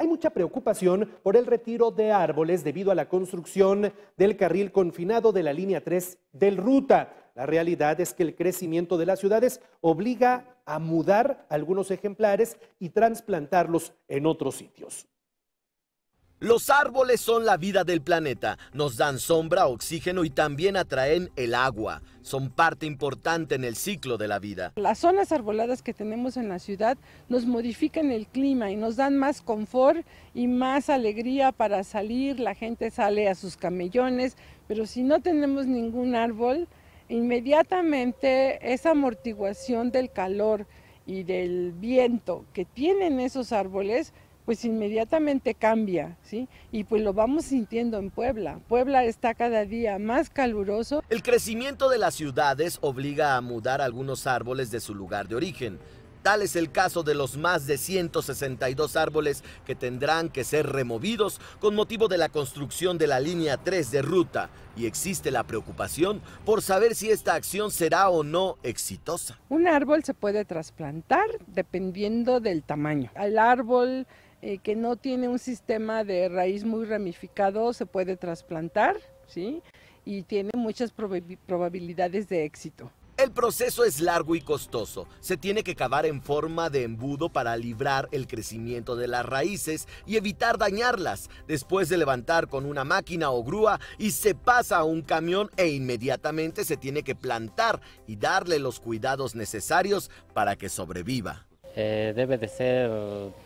Hay mucha preocupación por el retiro de árboles debido a la construcción del carril confinado de la línea 3 del ruta. La realidad es que el crecimiento de las ciudades obliga a mudar algunos ejemplares y trasplantarlos en otros sitios. Los árboles son la vida del planeta, nos dan sombra, oxígeno y también atraen el agua. Son parte importante en el ciclo de la vida. Las zonas arboladas que tenemos en la ciudad nos modifican el clima y nos dan más confort y más alegría para salir. La gente sale a sus camellones, pero si no tenemos ningún árbol, inmediatamente esa amortiguación del calor y del viento que tienen esos árboles pues inmediatamente cambia, ¿sí? Y pues lo vamos sintiendo en Puebla. Puebla está cada día más caluroso. El crecimiento de las ciudades obliga a mudar algunos árboles de su lugar de origen. Tal es el caso de los más de 162 árboles que tendrán que ser removidos con motivo de la construcción de la línea 3 de ruta y existe la preocupación por saber si esta acción será o no exitosa. Un árbol se puede trasplantar dependiendo del tamaño. Al árbol eh, que no tiene un sistema de raíz muy ramificado se puede trasplantar, ¿sí? Y tiene muchas probabilidades de éxito. El proceso es largo y costoso. Se tiene que cavar en forma de embudo para librar el crecimiento de las raíces y evitar dañarlas. Después de levantar con una máquina o grúa y se pasa a un camión e inmediatamente se tiene que plantar y darle los cuidados necesarios para que sobreviva. Eh, debe de ser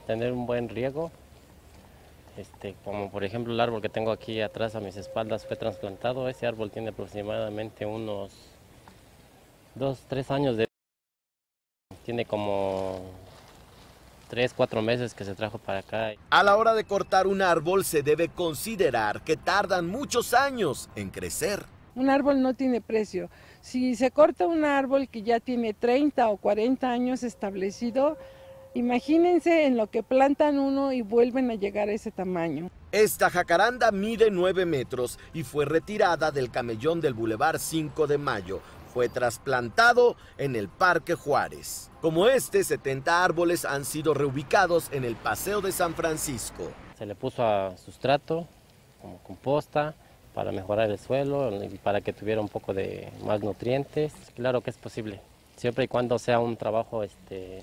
tener un buen riego. Este, como por ejemplo el árbol que tengo aquí atrás a mis espaldas fue trasplantado. Ese árbol tiene aproximadamente unos 2, 3 años de... Tiene como 3, 4 meses que se trajo para acá. A la hora de cortar un árbol se debe considerar que tardan muchos años en crecer. Un árbol no tiene precio. Si se corta un árbol que ya tiene 30 o 40 años establecido, imagínense en lo que plantan uno y vuelven a llegar a ese tamaño. Esta jacaranda mide 9 metros y fue retirada del camellón del Boulevard 5 de Mayo. Fue trasplantado en el Parque Juárez. Como este, 70 árboles han sido reubicados en el Paseo de San Francisco. Se le puso a sustrato, como composta, para mejorar el suelo y para que tuviera un poco de más nutrientes. Claro que es posible, siempre y cuando sea un trabajo este,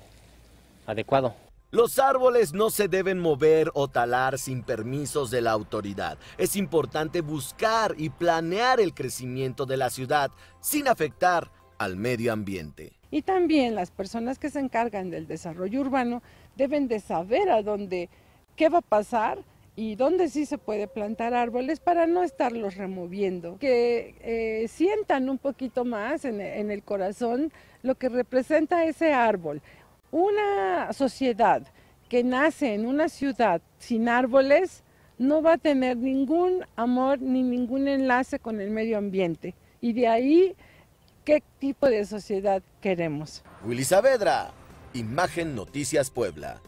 adecuado. Los árboles no se deben mover o talar sin permisos de la autoridad. Es importante buscar y planear el crecimiento de la ciudad sin afectar al medio ambiente. Y también las personas que se encargan del desarrollo urbano deben de saber a dónde, qué va a pasar y dónde sí se puede plantar árboles para no estarlos removiendo, que eh, sientan un poquito más en, en el corazón lo que representa ese árbol. Una sociedad que nace en una ciudad sin árboles no va a tener ningún amor ni ningún enlace con el medio ambiente. Y de ahí, ¿qué tipo de sociedad queremos? Willy Saavedra, Imagen Noticias Puebla.